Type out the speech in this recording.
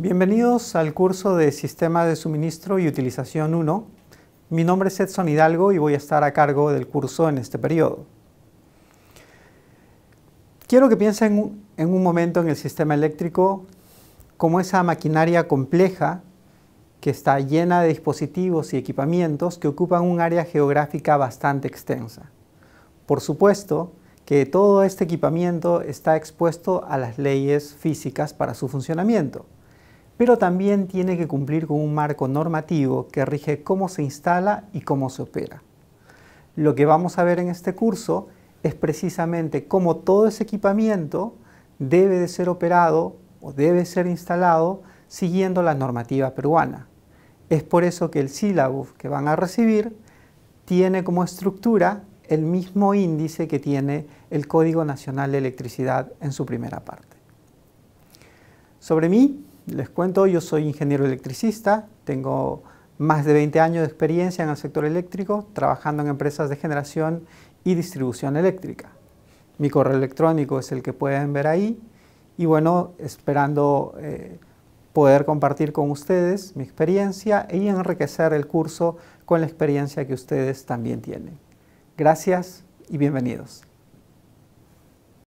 Bienvenidos al curso de Sistema de Suministro y Utilización 1. Mi nombre es Edson Hidalgo y voy a estar a cargo del curso en este periodo. Quiero que piensen en un momento en el sistema eléctrico como esa maquinaria compleja que está llena de dispositivos y equipamientos que ocupan un área geográfica bastante extensa. Por supuesto que todo este equipamiento está expuesto a las leyes físicas para su funcionamiento pero también tiene que cumplir con un marco normativo que rige cómo se instala y cómo se opera. Lo que vamos a ver en este curso es precisamente cómo todo ese equipamiento debe de ser operado o debe ser instalado siguiendo la normativa peruana. Es por eso que el syllabus que van a recibir tiene como estructura el mismo índice que tiene el Código Nacional de Electricidad en su primera parte. Sobre mí, les cuento, yo soy ingeniero electricista, tengo más de 20 años de experiencia en el sector eléctrico, trabajando en empresas de generación y distribución eléctrica. Mi correo electrónico es el que pueden ver ahí y bueno, esperando eh, poder compartir con ustedes mi experiencia y enriquecer el curso con la experiencia que ustedes también tienen. Gracias y bienvenidos.